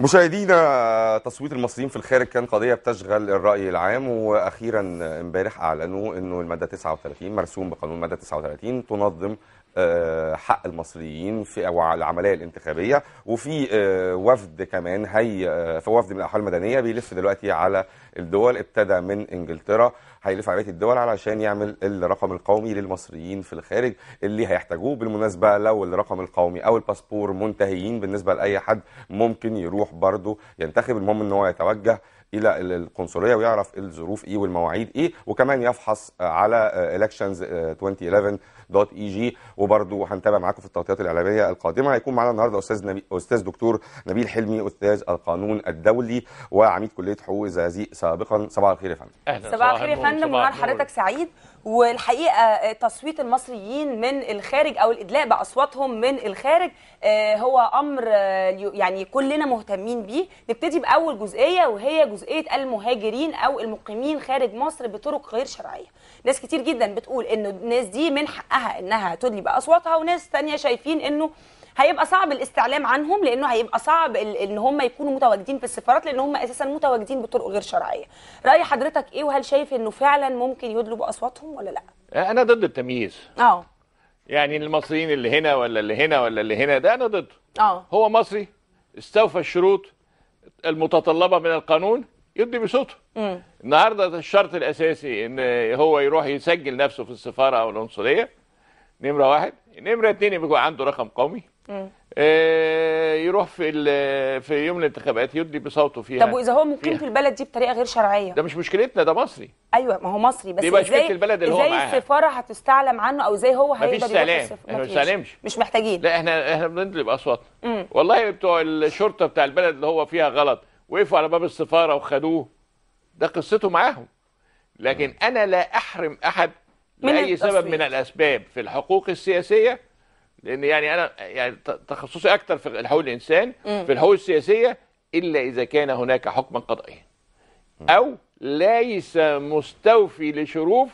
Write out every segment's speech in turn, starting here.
مشاهدينا تصويت المصريين في الخارج كان قضيه بتشغل الراي العام واخيرا امبارح اعلنوا انه الماده 39 مرسوم بقانون الماده 39 تنظم آه، حق المصريين في العمليه الانتخابيه وفي آه، وفد كمان هي آه، في وفد من الاحوال المدنيه بيلف دلوقتي على الدول ابتدى من انجلترا هيلف على بقيه الدول علشان يعمل الرقم القومي للمصريين في الخارج اللي هيحتاجوه بالمناسبه لو الرقم القومي او الباسبور منتهيين بالنسبه لاي حد ممكن يروح برضه ينتخب المهم ان هو يتوجه الى القنصليه ويعرف الظروف ايه والمواعيد ايه وكمان يفحص على الكشنز 2011 دوت اي e جي وبرده هنتابع معاكم في التغطيات الاعلاميه القادمه هيكون معانا النهارده استاذ نبي... استاذ دكتور نبيل حلمي استاذ القانون الدولي وعميد كليه حقوق الزازي سابقا صباح الخير يا فندم اهلا صباح الخير يا فندم ونهار حضرتك سعيد والحقيقه آه، تصويت المصريين من الخارج او الادلاء باصواتهم من الخارج آه، هو امر آه، يعني كلنا مهتمين بيه نبتدي باول جزئيه وهي جزئيه المهاجرين او المقيمين خارج مصر بطرق غير شرعيه ناس كتير جدا بتقول انه الناس دي من حقها انها تدلي باصواتها وناس ثانيه شايفين انه هيبقى صعب الاستعلام عنهم لانه هيبقى صعب ان هم يكونوا متواجدين في السفارات لان هم اساسا متواجدين بطرق غير شرعيه راي حضرتك ايه وهل شايف انه فعلا ممكن يدلوا باصواتهم ولا لا انا ضد التمييز اه يعني المصريين اللي هنا ولا اللي هنا ولا اللي هنا ده انا ضده اه هو مصري استوفى الشروط المتطلبه من القانون يدي بصوته النهارده الشرط الاساسي ان هو يروح يسجل نفسه في السفاره او العنصريه نمره واحد نمره اتنين يبقى عنده رقم قومي آه يروح في في يوم الانتخابات يدي بصوته فيها طب واذا هو مقيم في البلد دي بطريقه غير شرعيه ده مش مشكلتنا ده مصري ايوه ما هو مصري بس يبقى ازاي البلد اللي هو ازاي السفاره هتستعلم عنه او ازاي هو هيقدر يروح السفاره احنا ما سلامش. مش محتاجين لا احنا احنا بندلي باصواتنا والله بتوع الشرطه بتاع البلد اللي هو فيها غلط وقفوا على باب السفاره وخدوه ده قصته معاهم لكن انا لا احرم احد لاي سبب من الاسباب في الحقوق السياسيه لان يعني انا يعني تخصصي اكثر في حقوق الانسان في الحقوق السياسيه الا اذا كان هناك حكما قضائيا او ليس مستوفي لشروط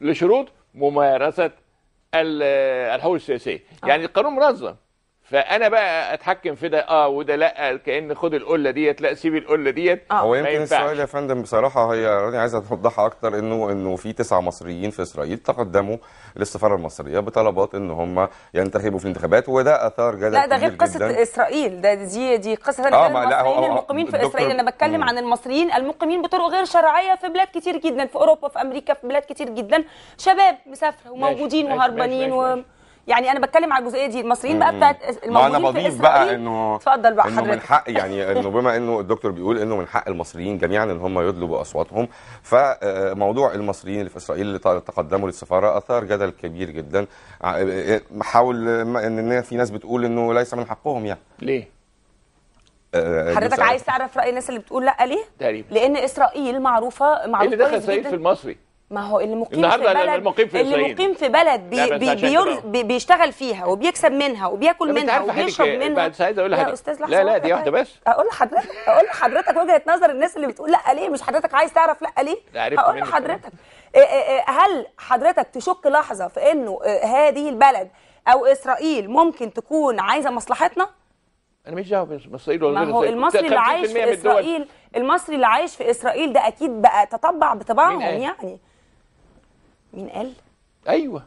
لشروط ممارسه الحقوق السياسيه آه. يعني القانون منظم فانا بقى اتحكم في ده اه وده لا كان خد القله ديت لا سيب القله ديت آه. هو يمكن السؤال يا فندم بصراحه هي راني عايزه توضحها اكتر انه انه في تسعه مصريين في اسرائيل تقدموا للسفاره المصريه بطلبات ان هم ينتخبوا في الانتخابات وده اثار جدل لا ده غير قصه اسرائيل ده دي دي قصه انا آه المصريين آه، المقيمين في اسرائيل انا بتكلم عن المصريين المقيمين بطرق غير شرعيه في بلاد كتير جدا في اوروبا في امريكا في بلاد كتير جدا شباب مسافره وموجودين وهربانين و... يعني انا بتكلم على الجزئيه دي المصريين بقى بتاعت الموجودين انا بضيف بقى انه اتفضل بقى حضرتك من حق يعني انه بما انه الدكتور بيقول انه من حق المصريين جميعا ان هم يدلوا باصواتهم فموضوع المصريين اللي في اسرائيل اللي تقدموا للسفاره اثار جدل كبير جدا إيه، إيه، حول ان في ناس بتقول انه ليس من حقهم يعني ليه؟ آه، حضرتك عايز تعرف راي الناس اللي بتقول لا ليه؟ تقريبا لان اسرائيل معروفه معروفه اللي دخل اسرائيل في المصري ما هو اللي مقيم في بلد المقيم في اللي مقيم في بلد بي بي بي بيشتغل فيها وبيكسب منها وبياكل منها وبيشرب منها بس عايز اقول لحضرتك استاذ لا لا دي واحده بس اقول لحضرتك اقول لحضرتك وجهه نظر الناس اللي بتقول لا ليه مش حضرتك عايز تعرف لا ليه هقول لحضرتك إيه، إيه، إيه، هل حضرتك تشك لحظه في انه هذه البلد او اسرائيل ممكن تكون عايزه مصلحتنا انا مش دعوه اسرائيل ولا ما هو المصري اللي عايش في اسرائيل المصري اللي عايش في اسرائيل ده اكيد بقى تطبع بطباعهم يعني مين قال؟ ايوه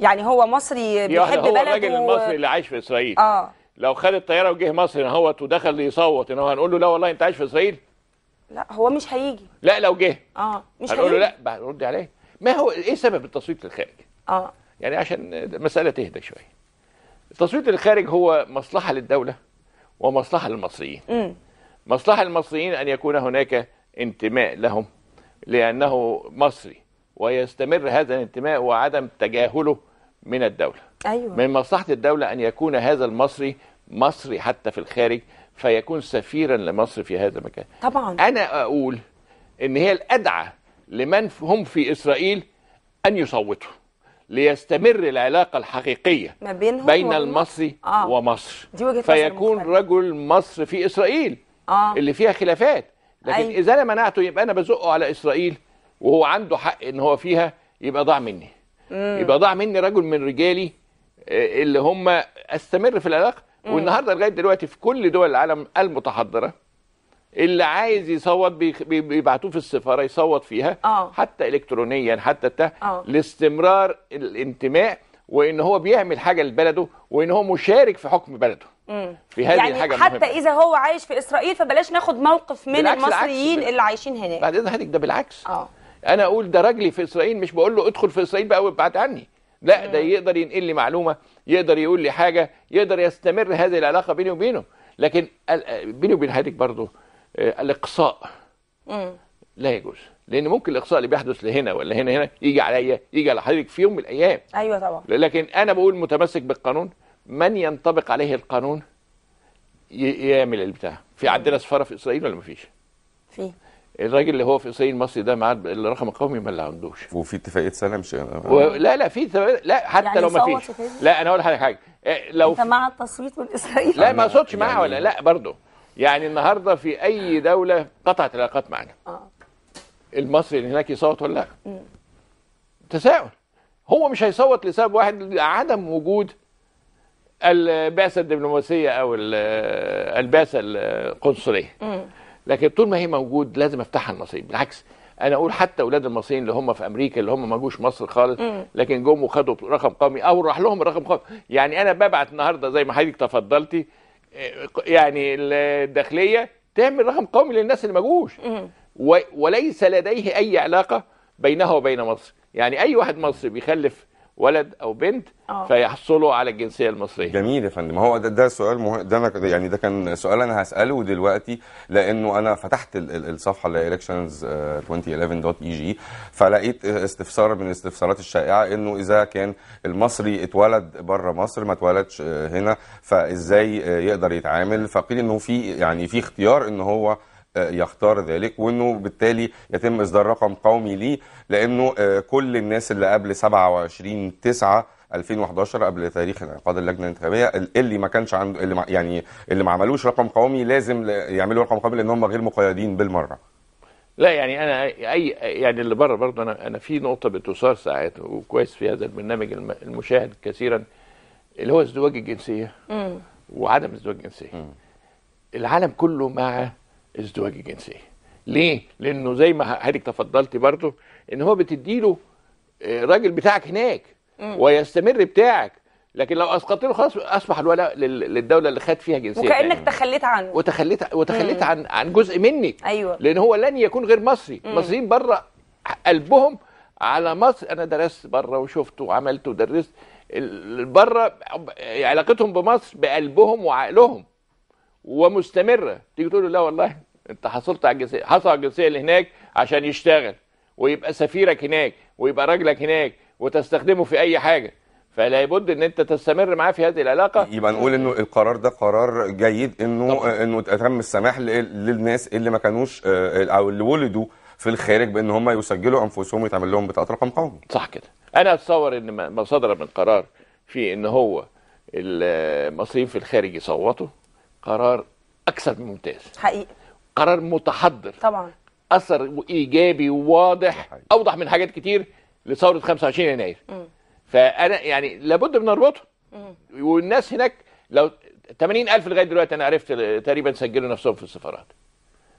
يعني هو مصري يعني بيحب هو بلده هو الراجل المصري اللي عايش في اسرائيل اه لو خد الطياره وجه مصر اهوت ودخل يصوت ان هو هنقول له لا والله انت عايش في اسرائيل لا هو مش هيجي لا لو جه اه مش هنقول له لا هنرد عليه ما هو ايه سبب التصويت للخارج؟ اه يعني عشان المساله تهدى شويه التصويت للخارج هو مصلحه للدوله ومصلحه للمصريين م. مصلحه للمصريين ان يكون هناك انتماء لهم لانه مصري ويستمر هذا الانتماء وعدم تجاهله من الدولة أيوة. من مصلحة الدولة أن يكون هذا المصري مصري حتى في الخارج فيكون سفيرا لمصر في هذا المكان طبعا أنا أقول إن هي الأدعى لمن هم في إسرائيل أن يصوتوا ليستمر العلاقة الحقيقية ما بينهم بين وم... المصري آه. ومصر دي وجهة فيكون مصر رجل مصر في إسرائيل آه. اللي فيها خلافات لكن أي. أيوة. إذا أنا منعته يبقى أنا بزقه على إسرائيل وهو عنده حق ان هو فيها يبقى ضاع مني مم. يبقى ضاع مني رجل من رجالي آه، اللي هم استمر في العلاقه والنهارده لغايه دلوقتي في كل دول العالم المتحضره اللي عايز يصوت بيبعتوه في السفاره يصوت فيها أوه. حتى الكترونيا حتى بتاع آه. لاستمرار الانتماء وان هو بيعمل حاجه لبلده وان هو مشارك في حكم بلده مم. في هذه يعني الحاجه حتى مهمة. اذا هو عايش في اسرائيل فبلاش ناخد موقف من المصريين اللي عايشين هناك بعد اذن حضرتك ده بالعكس اه انا اقول ده راجلي في اسرائيل مش بقول له ادخل في اسرائيل بقى وابعد عني لا ده يقدر ينقل لي معلومه يقدر يقول لي حاجه يقدر يستمر هذه العلاقه بيني وبينه لكن بيني وبين حضرتك برضه آه، الاقصاء لا يجوز لان ممكن الاقصاء اللي بيحدث لهنا ولا هنا هنا يجي عليا يجي على حضرتك في يوم من الايام ايوه طبعا لكن انا بقول متمسك بالقانون من ينطبق عليه القانون يعمل البتاع في عندنا سفاره في اسرائيل ولا ما فيش؟ في الراجل اللي هو في الصين المصري ده معاه الرقم القومي ما اللي عندوش وفي اتفاقيه سلام مش و... لا لا في تف... لا حتى يعني لو ما فيش لا انا اقول لحضرتك حاجه إيه، لو انت مع التصويت اسرائيل لا ما اقصدش يعني معاه ولا لا برضه يعني النهارده في اي دوله قطعت العلاقات معنا آه. المصري اللي هناك يصوت ولا لا تساؤل هو مش هيصوت لسبب واحد عدم وجود البعثه الدبلوماسيه او البعثه القنصليه لكن طول ما هي موجود لازم افتحها النصيب بالعكس انا اقول حتى اولاد المصريين اللي هم في امريكا اللي هم ما جوش مصر خالص لكن جم وخدوا رقم قومي او راح لهم رقم قومي يعني انا ببعت النهارده زي ما حضرتك تفضلتي آه، يعني الداخليه تعمل رقم قومي للناس اللي ما جوش وليس لديه اي علاقه بينها وبين مصر يعني اي واحد مصري بيخلف ولد او بنت أوه. فيحصلوا على الجنسيه المصريه جميل يا فندم هو ده ده سؤال مه... ده انا يعني ده كان سؤال انا هساله دلوقتي لانه انا فتحت الصفحه اللي elections2011.eg آه، e فلقيت استفسار من الاستفسارات الشائعه انه اذا كان المصري اتولد بره مصر ما اتولدش آه، هنا فازاي آه، يقدر يتعامل فقيل انه في يعني في اختيار ان هو يختار ذلك وانه بالتالي يتم اصدار رقم قومي ليه لانه آه، كل الناس اللي قبل 27 9 2011 قبل تاريخ انعقاد اللجنه الانتخابيه اللي ما كانش عنده اللي ما يعني اللي ما عملوش رقم قومي لازم يعملوا رقم قومي لان هم غير مقيدين بالمره. لا يعني انا اي يعني اللي بره برضه انا انا في نقطه بتثار ساعات وكويس في هذا البرنامج المشاهد كثيرا اللي هو ازدواج الجنسيه وعدم ازدواج الجنسيه. العالم كله مع ازدواج الجنسيه ليه لانه زي ما حضرتك تفضلتي برضه ان هو بتديله آه، راجل بتاعك هناك ويستمر بتاعك لكن لو اسقطت له خلاص اصبح الولاء للدوله اللي خد فيها جنسيه وكانك يعني. تخليت عنه وتخليت وتخليت عن عن جزء منك ايوه لان هو لن يكون غير مصري المصريين بره قلبهم على مصر انا درست بره وشفت وعملت ودرست بره علاقتهم بمصر بقلبهم وعقلهم ومستمره تيجي تقول له لا والله انت حصلت على الجنسيه حصل على الجنسيه اللي هناك عشان يشتغل ويبقى سفيرك هناك ويبقى راجلك هناك وتستخدمه في اي حاجه فلا بد ان انت تستمر معاه في هذه العلاقه يبقى نقول انه القرار ده قرار جيد انه طبعا. انه تم السماح للناس اللي ما كانوش آه، او اللي ولدوا في الخارج بان هم يسجلوا انفسهم ويتعمل لهم بطاقه رقم قومي صح كده انا اتصور ان ما صدر من قرار في ان هو المصريين في الخارج يصوتوا قرار اكثر من ممتاز حقيقي قرار متحضر طبعا اثر ايجابي وواضح حقيقي. اوضح من حاجات كتير لثوره 25 يناير م. فانا يعني لابد بنربطه والناس هناك لو 80000 لغايه دلوقتي انا عرفت تقريبا سجلوا نفسهم في السفارات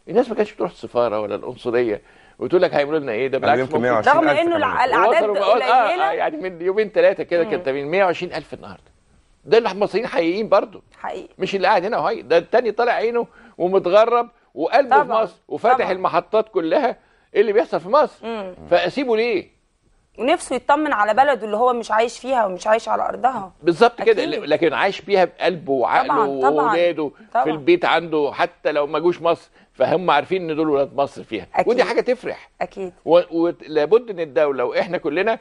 الناس ما كانتش بتروح السفاره ولا القنصليه وتقول لك هيعملوا لنا ايه ده بالعكس رغم انه الاعداد آه، قليله آه يعني من يومين ثلاثه كده كانت 120000 النهارده ده اللي مصريين حقيقيين برضه حقيقي مش اللي قاعد هنا وهي ده التاني طالع عينه ومتغرب وقلبه طبعا. في مصر وفاتح طبعا. المحطات كلها ايه اللي بيحصل في مصر مم. فاسيبه ليه ونفسه يطمن على بلده اللي هو مش عايش فيها ومش عايش على ارضها بالظبط كده لكن عايش بيها بقلبه وعقله واولاده في البيت عنده حتى لو ما جوش مصر فهم عارفين ان دول ولاد مصر فيها أكيد. ودي حاجه تفرح اكيد ولابد و... ان الدوله واحنا كلنا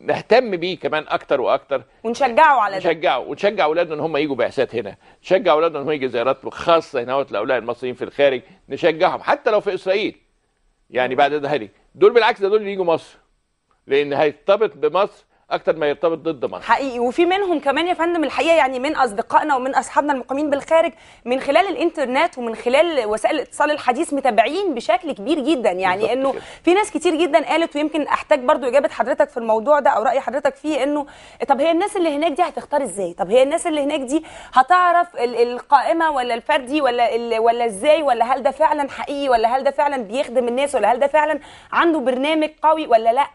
نهتم بيه كمان اكتر واكتر ونشجعه على ده نشجعه ونشجع اولادنا ان هم يجوا بعثات هنا نشجع اولادنا ان هم يجوا زيارات خاصه هنا لاولاد المصريين في الخارج نشجعهم حتى لو في اسرائيل يعني بعد ذلك دول بالعكس ده دول اللي يجوا مصر لان هيرتبط بمصر اكتر ما يرتبط ضد مصر حقيقي وفي منهم كمان يا فندم الحقيقه يعني من اصدقائنا ومن اصحابنا المقيمين بالخارج من خلال الانترنت ومن خلال وسائل الاتصال الحديث متابعين بشكل كبير جدا يعني انه في ناس كتير جدا قالت ويمكن احتاج برضو اجابه حضرتك في الموضوع ده او راي حضرتك فيه انه طب هي الناس اللي هناك دي هتختار ازاي طب هي الناس اللي هناك دي هتعرف القائمه ولا الفردي ولا ولا ازاي ولا هل ده فعلا حقيقي ولا هل ده فعلا بيخدم الناس ولا هل ده فعلا عنده برنامج قوي ولا لا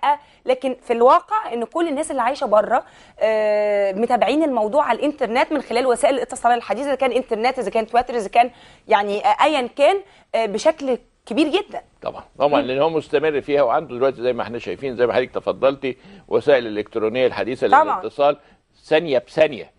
لكن في الواقع ان كل الناس الناس اللي عايشه بره آه، متابعين الموضوع على الانترنت من خلال وسائل الاتصال الحديثه اذا كان انترنت اذا كان تويتر اذا كان يعني ايا كان آه، بشكل كبير جدا طبعا طبعا لان هو مستمر فيها وعنده دلوقتي زي ما احنا شايفين زي ما حضرتك تفضلتي وسائل الالكترونيه الحديثه طبعا. للاتصال ثانيه بثانيه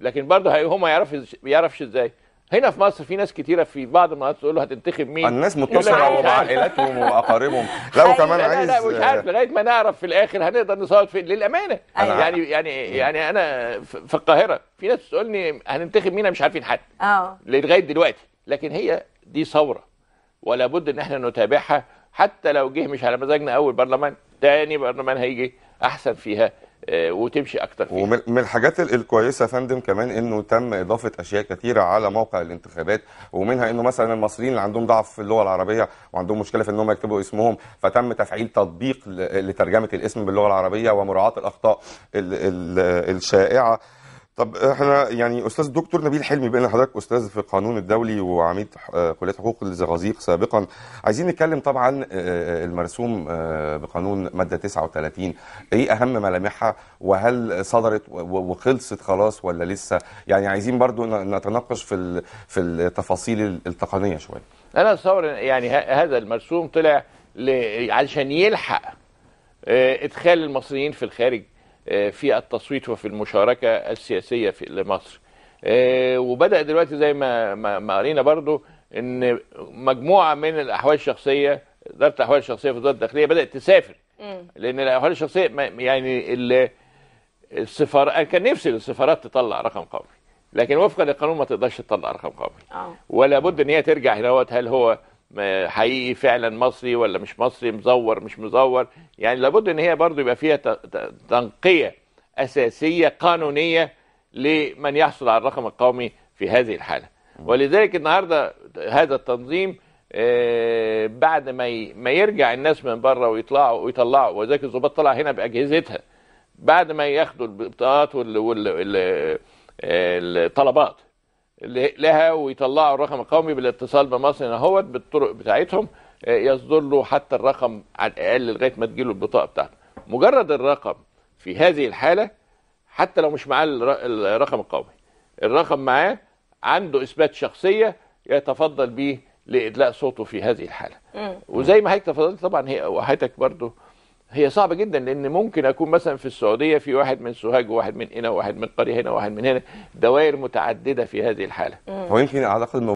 لكن برضه هم يعرف يعرفش ازاي هنا في مصر في ناس كتيره في بعض المناطق تقول له هتنتخب مين الناس متصله بعائلاتهم واقاربهم لا أيوة، وكمان عايز لا, مش عارف لغايه ما نعرف في الاخر هنقدر نصوت فين للامانه يعني يعني يعني انا في القاهره في ناس تسالني هننتخب مين مش عارفين حد اه لغايه دلوقتي لكن هي دي ثوره ولا بد ان احنا نتابعها حتى لو جه مش على مزاجنا اول برلمان تاني برلمان هيجي احسن فيها آه، وتمشي اكتر فيها. ومن الحاجات الكويسه يا فندم كمان انه تم اضافه اشياء كثيره على موقع الانتخابات ومنها انه مثلا المصريين اللي عندهم ضعف في اللغه العربيه وعندهم مشكله في انهم يكتبوا اسمهم فتم تفعيل تطبيق لترجمه الاسم باللغه العربيه ومراعاه الاخطاء الشائعه طب احنا يعني استاذ الدكتور نبيل حلمي بان حضرتك استاذ في القانون الدولي وعميد آه، كليه حقوق الزغازيق سابقا عايزين نتكلم طبعا آه، آه، المرسوم بقانون ماده 39 ايه اهم ملامحها وهل صدرت وخلصت خلاص ولا لسه يعني عايزين برضو نتناقش في في التفاصيل التقنيه شويه انا اتصور يعني هذا المرسوم طلع علشان يلحق ادخال المصريين في الخارج آه، في التصويت وفي المشاركه السياسيه في لمصر آه، وبدا دلوقتي زي ما ما قرينا برضو ان مجموعه من الاحوال الشخصيه اداره الاحوال الشخصيه في الوزاره الداخليه بدات تسافر لان الاحوال الشخصيه يعني السفارة كان نفسي السفارات تطلع رقم قومي لكن وفقا للقانون ما تقدرش تطلع رقم قومي آه. ولا بد ان هي ترجع هنا هل هو حقيقي فعلا مصري ولا مش مصري مزور مش مزور يعني لابد ان هي برضو يبقى فيها تنقية أساسية قانونية لمن يحصل على الرقم القومي في هذه الحالة ولذلك النهاردة هذا التنظيم آه، بعد ما ما يرجع الناس من بره ويطلعوا ويطلعوا وذلك الظباط طلع هنا باجهزتها بعد ما ياخدوا البطاقات والطلبات آه، لها ويطلعوا الرقم القومي بالاتصال بمصر اهوت بالطرق بتاعتهم آه، يصدر له حتى الرقم على الاقل لغايه ما تجيله البطاقه بتاعته مجرد الرقم في هذه الحاله حتى لو مش معاه الرقم القومي الرقم معاه عنده اثبات شخصيه يتفضل بيه لادلاء صوته في هذه الحاله وزي ما حضرتك تفضلت طبعا هي وحياتك برضه هي صعبه جدا لان ممكن اكون مثلا في السعوديه في واحد من سوهاج وواحد من هنا وواحد من قريه هنا وواحد من هنا دوائر متعدده في هذه الحاله ويمكن اعتقد